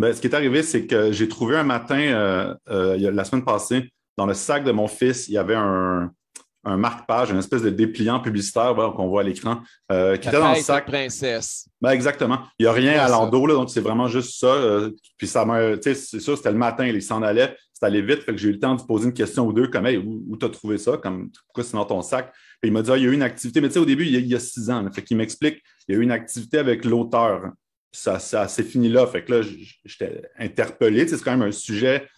Ben, ce qui est arrivé, c'est que j'ai trouvé un matin, euh, euh, la semaine passée, dans le sac de mon fils, il y avait un, marque-page, une espèce de dépliant publicitaire qu'on voit à l'écran, euh, qui était dans le sac. princesse. Ben, exactement. Il n'y a rien à l'endos, donc c'est vraiment juste ça. puis ça c'est sûr, c'était le matin, il s'en allait, c'est allé vite, fait que j'ai eu le temps de poser une question ou deux, comme, hey, où, tu t'as trouvé ça? Comme, pourquoi c'est dans ton sac? Puis il m'a dit, ah, il y a eu une activité, mais tu sais, au début, il y a, six ans, Il fait qu'il m'explique, il y a eu une activité avec l'auteur ça, ça c'est fini là. Fait que là, j'étais interpellé. c'est quand même un sujet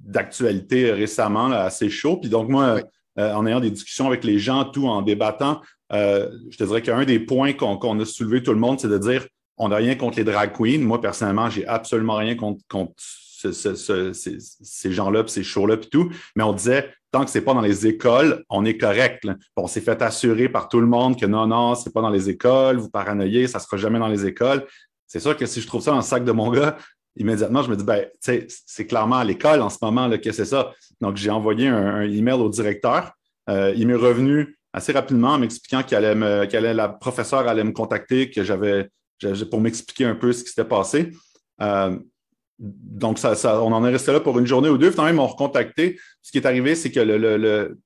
d'actualité récemment, assez chaud. Puis donc, moi, euh, en ayant des discussions avec les gens, tout, en débattant, euh, je te dirais qu'un des points qu'on a soulevé tout le monde, c'est de dire on n'a rien contre les drag queens. Moi, personnellement, j'ai absolument rien contre, ces, gens-là, ces shows-là, puis tout. Mais on disait, tant que ce n'est pas dans les écoles, on est correct. On s'est fait assurer par tout le monde que non, non, ce n'est pas dans les écoles, vous paranoïez, ça ne sera jamais dans les écoles. C'est sûr que si je trouve ça dans le sac de mon gars, immédiatement, je me dis, ben, c'est clairement à l'école en ce moment là, que c'est ça. Donc, j'ai envoyé un, email au directeur. Euh, il m'est revenu assez rapidement en m'expliquant qu'elle me, la professeure allait me contacter, que j'avais pour m'expliquer un peu ce qui s'était passé. Euh, donc, ça, on en est resté là pour une journée ou deux. Finalement, ils m'ont recontacté. Ce qui est arrivé, c'est que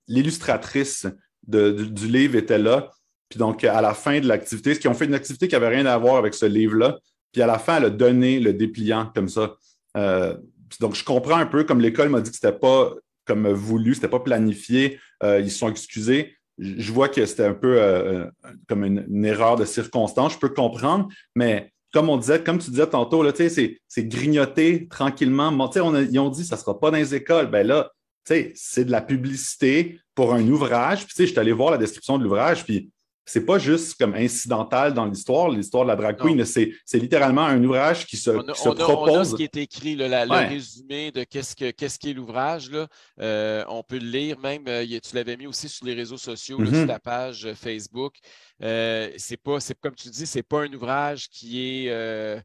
l'illustratrice du livre était là puis donc, à la fin de l'activité, ce qu'ils ont fait une activité qui n'avait rien à voir avec ce livre-là. Puis à la fin, elle a donné le dépliant comme ça. Euh, donc, je comprends un peu, comme l'école m'a dit que ce n'était pas comme voulu, n'était pas planifié, euh, ils se sont excusés. Je vois que c'était un peu euh, comme une, erreur de circonstance, je peux comprendre, mais comme on disait, comme tu disais tantôt, là, c'est, c'est grignoter tranquillement. On a, ils ont dit ça ne sera pas dans les écoles. Ben là, c'est de la publicité pour un ouvrage. Puis je suis allé voir la description de l'ouvrage, puis c'est pas juste comme incidental dans l'histoire. L'histoire de la drag queen, c'est, littéralement un ouvrage qui se, propose. On a ce qui est écrit, le, résumé de qu'est-ce, qu'est-ce qui l'ouvrage. Euh, on peut le lire même. Euh, tu l'avais mis aussi sur les réseaux sociaux, mm-hmm. sur la page euh, Facebook. c'est pas, comme tu dis, c'est pas un ouvrage qui est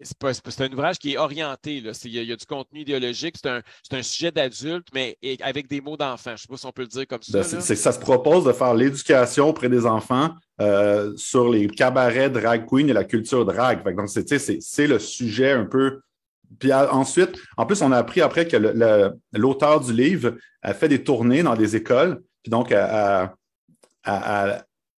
c'est un ouvrage qui est orienté. Là. il, y a, du contenu idéologique. C'est un, sujet d'adulte, mais avec des mots d'enfant. Je ne sais pas si on peut le dire comme ça. Ben, ça se propose de faire l'éducation auprès des enfants euh, sur les cabarets drag queen et la culture drag. c'est le sujet un peu. Puis ensuite, en plus, on a appris après que l'auteur du livre a fait des tournées dans des écoles. Puis donc, à,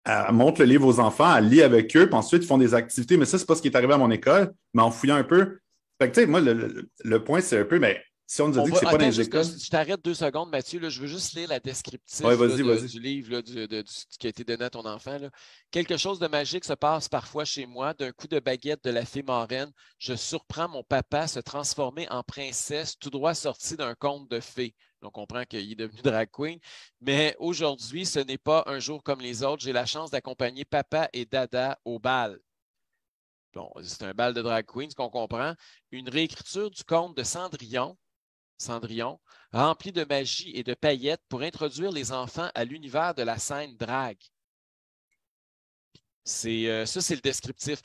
elle montre le livre aux enfants, elle lit avec eux, puis ensuite ils font des activités. Mais ça, c'est pas ce qui est arrivé à mon école, mais en fouillant un peu. tu sais, moi, le, point, c'est un peu, mais si on nous a dit que que c'est pas dans les écoles. Je t'arrête deux secondes, Mathieu. je veux juste lire la descriptive du livre qui a été donné à ton enfant. Quelque chose de magique se passe parfois chez moi. D'un coup de baguette de la fée marraine, je surprends mon papa se transformer en princesse tout droit sorti d'un conte de fées on comprend qu'il est devenu drag queen. Mais aujourd'hui, ce n'est pas un jour comme les autres. J'ai la chance d'accompagner papa et dada au bal. Bon, c'est un bal de drag queen, ce qu'on comprend. Une réécriture du conte de Cendrillon, Cendrillon, rempli de magie et de paillettes pour introduire les enfants à l'univers de la scène drague. Euh, ça, c'est le descriptif.